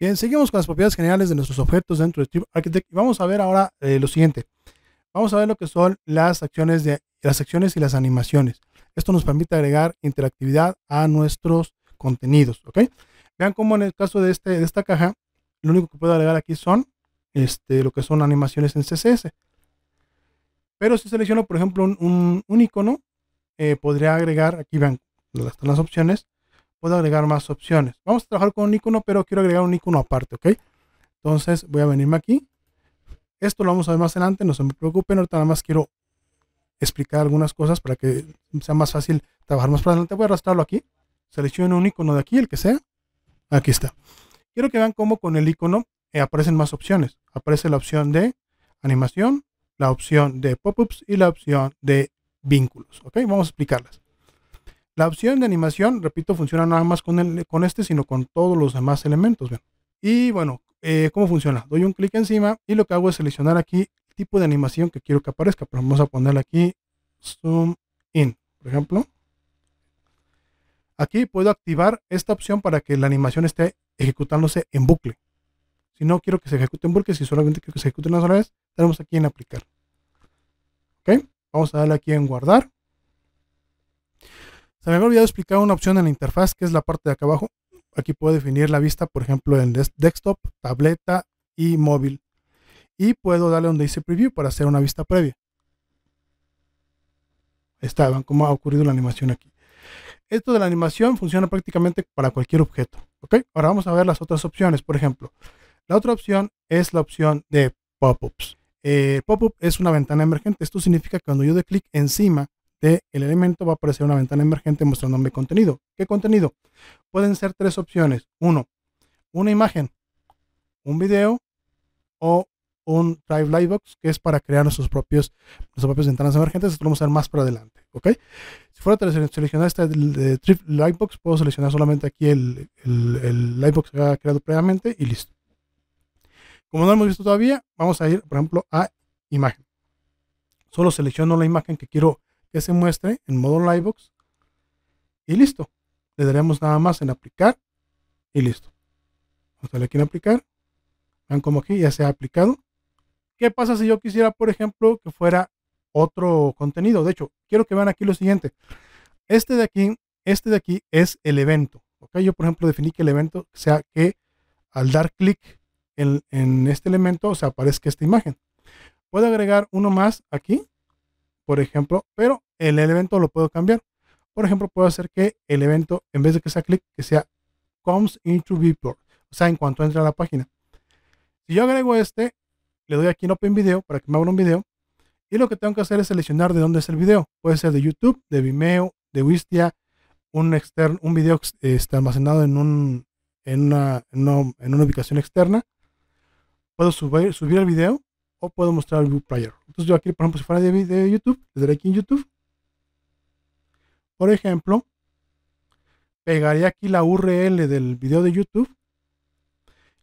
Bien, seguimos con las propiedades generales de nuestros objetos dentro de Strip Architect y vamos a ver ahora eh, lo siguiente. Vamos a ver lo que son las acciones, las y las animaciones. Esto nos permite agregar interactividad a nuestros contenidos, Vean cómo en el caso de, este, esta caja, lo único que puedo agregar aquí son este, lo que son animaciones en CSS. Pero si selecciono, por ejemplo, un, icono, eh, podría agregar, aquí vean, las opciones, puedo agregar más opciones. Vamos a trabajar con un icono, pero quiero agregar un icono aparte, ¿ok? Entonces voy a venirme aquí. Esto lo vamos a ver más adelante, no se me preocupen, ahorita nada más quiero explicar algunas cosas para que sea más fácil trabajar más adelante. Voy a arrastrarlo aquí, selecciono un icono de aquí, el que sea. Aquí está. Quiero que vean cómo con el icono eh, aparecen más opciones. Aparece la opción de animación, la opción de pop-ups y la opción de vínculos. ¿Ok? Vamos a explicarlas. La opción de animación, repito, funciona nada más con, con este, sino con todos los demás elementos. Y bueno, eh, ¿cómo funciona? Doy un clic encima y lo que hago es seleccionar aquí el tipo de animación que quiero que aparezca. vamos a ponerle aquí Zoom In, por ejemplo. Aquí puedo activar esta opción para que la animación esté ejecutándose en bucle. Si no quiero que se ejecute en bucle, si solamente quiero que se ejecute una sola vez, tenemos aquí en aplicar. ¿Ok? Vamos a darle aquí en guardar. Se me había olvidado explicar una opción en la interfaz, que es la parte de acá abajo. Aquí puedo definir la vista, por ejemplo, en desktop, tableta y móvil. Y puedo darle donde dice preview para hacer una vista previa. Está, como ha ocurrido la animación aquí. Esto de la animación funciona prácticamente para cualquier objeto. Ahora vamos a ver las otras opciones. Por ejemplo, la otra opción es la opción de pop-ups. Eh, pop-up es una ventana emergente. Esto significa que cuando yo de clic encima del elemento va a aparecer una ventana emergente mostrándome contenido. ¿Qué contenido? Pueden ser tres opciones. Uno, una imagen, un video o un Drive Lightbox que es para crear nuestros propios, nuestras propias ventanas emergentes. Esto lo vamos a ver más para adelante. ¿ok? Si fuera a seleccionar este de box puedo seleccionar solamente aquí el, el, el que ha creado previamente y listo. Como no lo hemos visto todavía, vamos a ir, por ejemplo, a imagen. Solo selecciono la imagen que quiero que se muestre en modo Livebox y listo. Le daremos nada más en aplicar y listo. Vamos a darle aquí en aplicar. Vean como aquí ya se ha aplicado. ¿Qué pasa si yo quisiera, por ejemplo, que fuera otro contenido? De hecho, quiero que vean aquí lo siguiente. Este de aquí, este de aquí es el evento. ¿ok? Yo, por ejemplo, definí que el evento sea que al dar clic en, este elemento, se aparezca esta imagen. Puedo agregar uno más aquí por ejemplo, pero el evento lo puedo cambiar. Por ejemplo, puedo hacer que el evento, en vez de que sea clic, que sea comes into viewport, o sea, en cuanto entra a la página. Si yo agrego este, le doy aquí en Open Video para que me abra un video. Y lo que tengo que hacer es seleccionar de dónde es el video. Puede ser de YouTube, de Vimeo, de Wistia, un, externo, un video está almacenado en, un, una, en una ubicación externa. Puedo subir, subir el video o puedo mostrar el player. Entonces yo aquí, por ejemplo, si fuera de, de YouTube, le daré aquí en YouTube. Por ejemplo, pegaría aquí la URL del video de YouTube.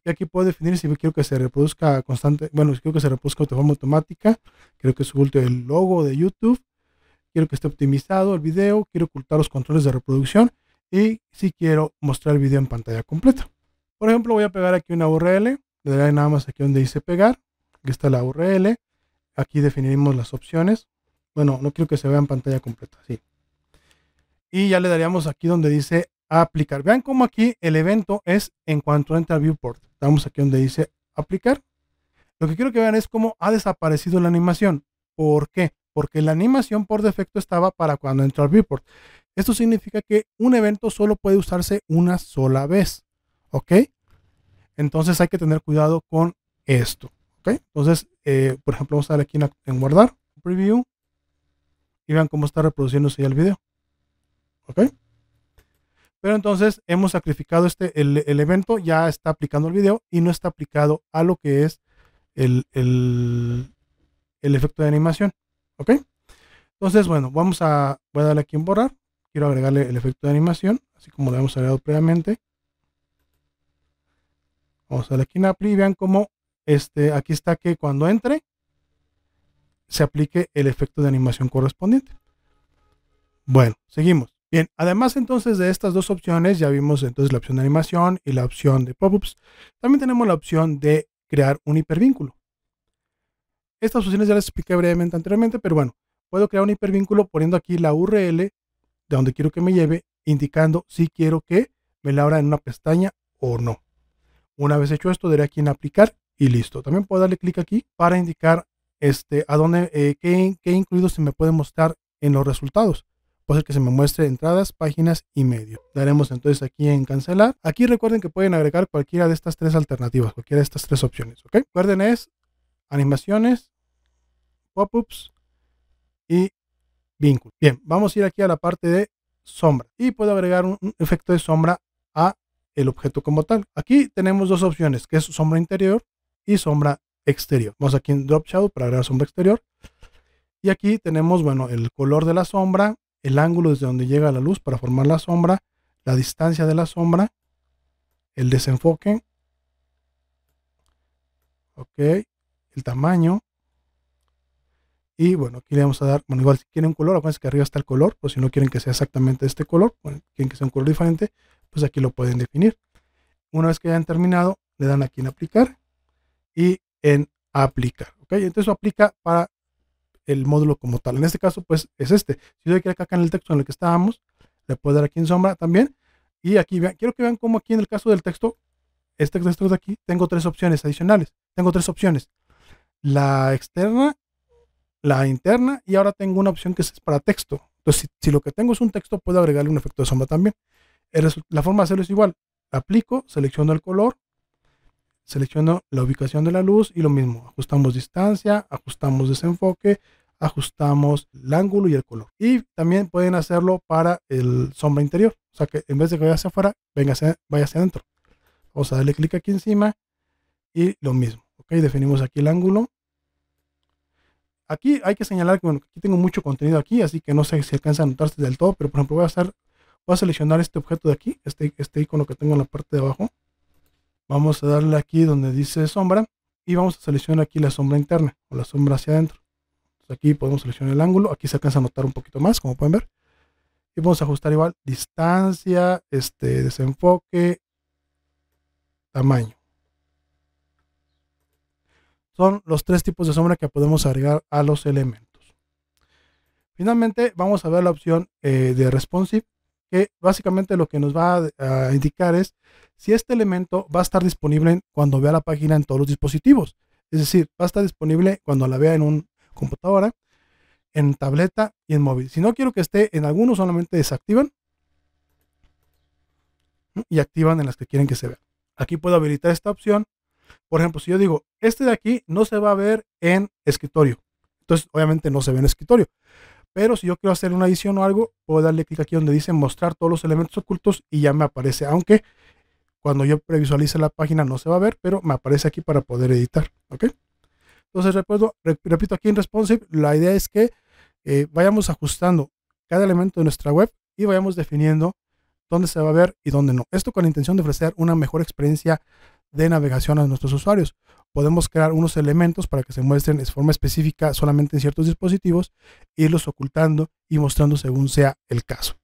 Y aquí puedo definir si quiero que se reproduzca constante, bueno, si quiero que se reproduzca de forma automática, quiero que oculte el logo de YouTube, quiero que esté optimizado el video, quiero ocultar los controles de reproducción y si quiero mostrar el video en pantalla completa. Por ejemplo, voy a pegar aquí una URL, le daré nada más aquí donde dice pegar, Aquí está la URL. Aquí definimos las opciones. Bueno, no quiero que se vea en pantalla completa. Sí. Y ya le daríamos aquí donde dice aplicar. Vean cómo aquí el evento es en cuanto entra viewport. Estamos aquí donde dice aplicar. Lo que quiero que vean es cómo ha desaparecido la animación. ¿Por qué? Porque la animación por defecto estaba para cuando entra al viewport. Esto significa que un evento solo puede usarse una sola vez. ¿Ok? Entonces hay que tener cuidado con esto. Entonces, eh, por ejemplo, vamos a darle aquí en, guardar, preview, y vean cómo está reproduciéndose ya el video. ¿Ok? Pero entonces hemos sacrificado este, el, el, evento, ya está aplicando el video y no está aplicado a lo que es el, efecto de animación. ¿Ok? Entonces, bueno, vamos a, voy a darle aquí en borrar. Quiero agregarle el efecto de animación, así como lo hemos agregado previamente. Vamos a darle aquí en Apply y vean cómo este, aquí está que cuando entre se aplique el efecto de animación correspondiente. Bueno, seguimos. Bien, además entonces de estas dos opciones, ya vimos entonces la opción de animación y la opción de pop-ups, también tenemos la opción de crear un hipervínculo. Estas opciones ya las expliqué brevemente anteriormente, pero bueno, puedo crear un hipervínculo poniendo aquí la URL de donde quiero que me lleve, indicando si quiero que me la abra en una pestaña o no. Una vez hecho esto, daré aquí en aplicar y listo. También puedo darle clic aquí para indicar este, a dónde, eh, qué, qué, incluido se me puede mostrar en los resultados. Puede ser que se me muestre entradas, páginas y medio. Daremos entonces aquí en cancelar. Aquí recuerden que pueden agregar cualquiera de estas tres alternativas, cualquiera de estas tres opciones. ¿ok? Recuerden es animaciones, pop-ups y vínculo. Bien, vamos a ir aquí a la parte de sombra y puedo agregar un, efecto de sombra a el objeto como tal. Aquí tenemos dos opciones, que es sombra interior y sombra exterior. Vamos aquí en Drop Shadow para agregar sombra exterior. Y aquí tenemos, bueno, el color de la sombra, el ángulo desde donde llega la luz para formar la sombra, la distancia de la sombra, el desenfoque, ok, el tamaño. Y bueno, aquí le vamos a dar, bueno, igual si quieren un color, acuérdense que arriba está el color, pues si no quieren que sea exactamente este color, quieren que sea un color diferente, pues aquí lo pueden definir. Una vez que hayan terminado, le dan aquí en aplicar y en aplicar. ¿ok? Entonces aplica para el módulo como tal. En este caso, pues es este. Si yo quiero que acá en el texto en el que estábamos, le puedo dar aquí en sombra también. Y aquí vean, quiero que vean cómo aquí en el caso del texto, este texto este, este de aquí, tengo tres opciones adicionales. Tengo tres opciones. La externa, la interna y ahora tengo una opción que es para texto. Entonces, si, si lo que tengo es un texto, puedo agregarle un efecto de sombra también. La forma de hacerlo es igual. Aplico, selecciono el color, selecciono la ubicación de la luz y lo mismo, ajustamos distancia, ajustamos desenfoque, ajustamos el ángulo y el color. Y también pueden hacerlo para el sombra interior, o sea que en vez de que vaya hacia afuera, venga vaya hacia adentro. Vamos a darle clic aquí encima y lo mismo, ok, definimos aquí el ángulo. Aquí hay que señalar que bueno, aquí tengo mucho contenido aquí, así que no sé si alcanza a notarse del todo, pero por ejemplo voy a hacer, voy a seleccionar este objeto de aquí, este, este icono que tengo en la parte de abajo Vamos a darle aquí donde dice sombra y vamos a seleccionar aquí la sombra interna o la sombra hacia adentro. aquí podemos seleccionar el ángulo, aquí se alcanza a notar un poquito más, como pueden ver. Y vamos a ajustar igual distancia, este desenfoque, tamaño. Son los tres tipos de sombra que podemos agregar a los elementos. Finalmente vamos a ver la opción eh, de responsive básicamente lo que nos va a, indicar es si este elemento va a estar disponible cuando vea la página en todos los dispositivos. Es decir, va a estar disponible cuando la vea en un computadora, en tableta y en móvil. Si no quiero que esté en alguno, solamente desactivan y activan en las que quieren que se vea. Aquí puedo habilitar esta opción. Por ejemplo, si yo digo, este de aquí no se va a ver en escritorio. Entonces, obviamente no se ve en escritorio. Pero si yo quiero hacer una edición o algo, puedo darle clic aquí donde dice mostrar todos los elementos ocultos y ya me aparece. Aunque cuando yo previsualice la página no se va a ver, pero me aparece aquí para poder editar. ¿Ok? Entonces, repito aquí en responsive, la idea es que eh, vayamos ajustando cada elemento de nuestra web y vayamos definiendo dónde se va a ver y dónde no. Esto con la intención de ofrecer una mejor experiencia de navegación a nuestros usuarios. Podemos crear unos elementos para que se muestren de forma específica solamente en ciertos dispositivos, irlos ocultando y mostrando según sea el caso.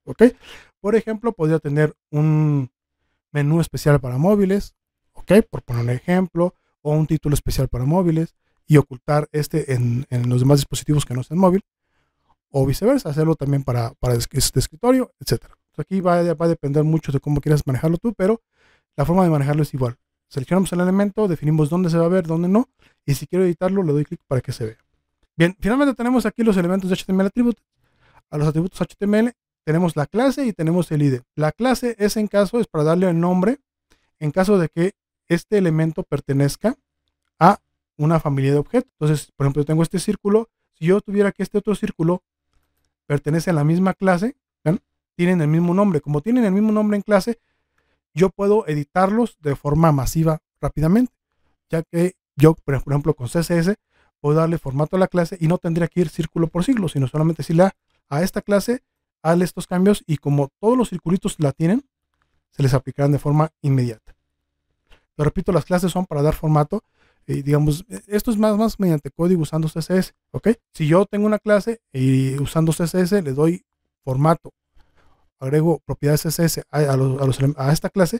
Por ejemplo, podría tener un menú especial para móviles, por poner un ejemplo, o un título especial para móviles y ocultar este en, los demás dispositivos que no sean móvil, o viceversa, hacerlo también para, para este escritorio, etc. Aquí va a depender mucho de cómo quieras manejarlo tú, pero la forma de manejarlo es igual. Seleccionamos el elemento, definimos dónde se va a ver, dónde no. Y si quiero editarlo, le doy clic para que se vea. Bien, finalmente tenemos aquí los elementos de HTML atributos. A los atributos HTML tenemos la clase y tenemos el ID. La clase es en caso, es para darle el nombre, en caso de que este elemento pertenezca a una familia de objetos. Entonces, por ejemplo, yo tengo este círculo. Si yo tuviera que este otro círculo pertenece a la misma clase, tienen el mismo nombre. Como tienen el mismo nombre en clase, yo puedo editarlos de forma masiva rápidamente, ya que yo, por ejemplo, con CSS puedo darle formato a la clase y no tendría que ir círculo por círculo, sino solamente decirle la a esta clase, hazle estos cambios y como todos los circulitos la tienen, se les aplicarán de forma inmediata. Lo repito, las clases son para dar formato. y eh, digamos, e, esto es más, más mediante código usando CSS, ¿ok? Si yo tengo una clase y usando CSS le doy formato agrego propiedades CSS a, esta clase,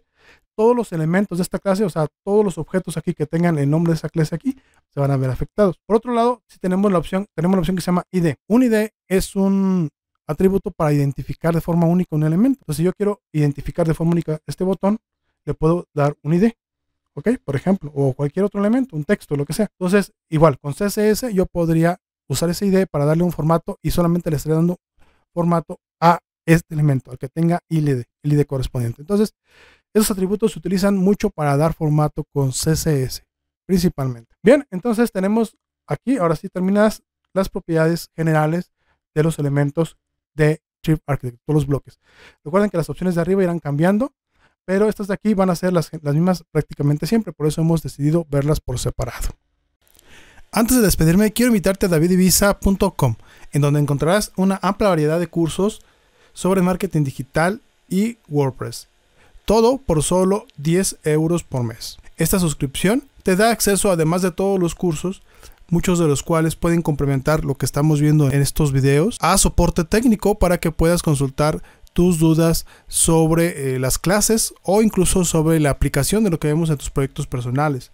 todos los elementos de esta clase, o sea, todos los objetos aquí que tengan el nombre de esa clase aquí, se van a ver afectados. Por otro lado, si tenemos la opción, tenemos la opción que se llama ID. Un ID es un atributo para identificar de forma única un elemento. Entonces, si yo quiero identificar de forma única este botón, le puedo dar un ID. ¿Ok? Por ejemplo, o cualquier otro elemento, un texto, lo que sea. Entonces, igual, con CSS yo podría usar ese ID para darle un formato y solamente le estaré dando formato a este elemento, al que tenga el ID correspondiente. Entonces, esos atributos se utilizan mucho para dar formato con CSS, principalmente. Bien, entonces tenemos aquí, ahora sí terminadas las propiedades generales de los elementos de Chip Architect, todos los bloques. Recuerden que las opciones de arriba irán cambiando, pero estas de aquí van a ser las, las mismas prácticamente siempre, por eso hemos decidido verlas por separado. Antes de despedirme, quiero invitarte a davidivisa.com, en donde encontrarás una amplia variedad de cursos sobre marketing digital y WordPress. Todo por solo 10 euros por mes. Esta suscripción te da acceso además de todos los cursos, muchos de los cuales pueden complementar lo que estamos viendo en estos videos, a soporte técnico para que puedas consultar tus dudas sobre eh, las clases o incluso sobre la aplicación de lo que vemos en tus proyectos personales.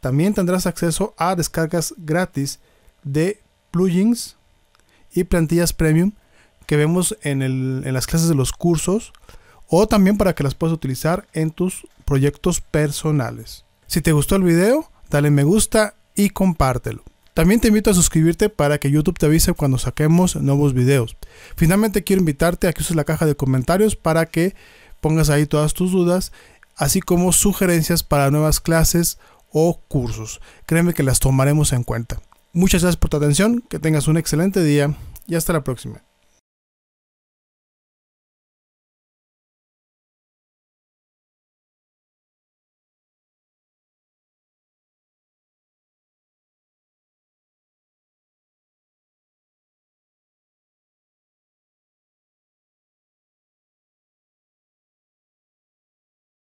También tendrás acceso a descargas gratis de plugins y plantillas premium que vemos en, las clases de los cursos o también para que las puedas utilizar en tus proyectos personales. Si te gustó el video, dale me gusta y compártelo. También te invito a suscribirte para que YouTube te avise cuando saquemos nuevos videos. Finalmente quiero invitarte a que uses la caja de comentarios para que pongas ahí todas tus dudas, así como sugerencias para nuevas clases o cursos. Créeme que las tomaremos en cuenta. Muchas gracias por tu atención, que tengas un excelente día y hasta la próxima.